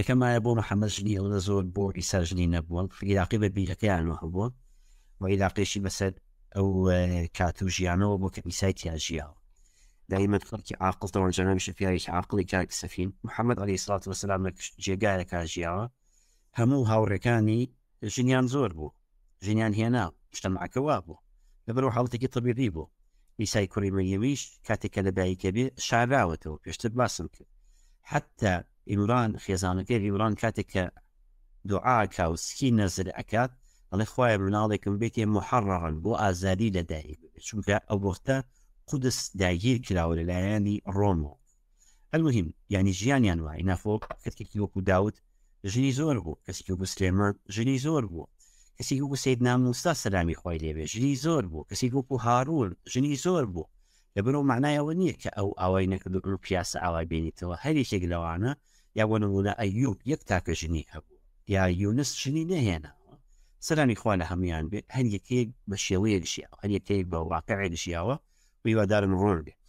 یەکەمایە بۆ محەممەژنی ئەوە زۆر بۆ في نەبوون عراقی بە بیرەکەیانەوە بوون و عراقیشی قيشي ئەو أو آه، كاتو جيانو بۆ کە ئیسای تیاژیاوە دائما خلقی عاقل تەوان جەنام شفیایش عاقلی کاک سەفین محەممەد علی سلاات وسلام جێگایە کاژیاوە هەموو هاوڕەکانی ژنیان جنيان بوو بو جنيان هنا بوو كوابو و حالتي كي بوو بو کوڕی مەریەویش کاتێکە لە بایکەبێ كبير پێشتر باسم باسمك حتى ئیمران خێزانەکە ئیمران کاتێک کە دوعاکە و سکی نەزر ئەکات ئەڵێ خخوایە مناڵێکم بێتێ محڕڕن بۆ ئازادی لەدایک چونکە ئەوەختە قودس داگیر کراوە لەلایەنی ڕۆمەوە ئەلوهیم ینی ژیانیان وای نافۆک کەتێکی وەکو داوت ژنی زۆر بوو کەسکی بوو سلێمەر ژنی زۆر بوو کەسی وەکو سید نامستا سەرامی خۆی لێبێ ژنی زۆر بوو کەسی وەکو هارول ژنی زۆر بوو لە بەرەو معنایەوە نییە کە ئەو ئاوای نەکرد و پیاسە ئاوای بینیتەوە هەریێک لەوانە يا ونونا أيوب يكتاك جني أبو يا يونس جني نهينا سلام إخوانا هميان بي هل يكيب بشيوية الشياوة هل يكيب بواقعي الشياوة ويوادار نرون بي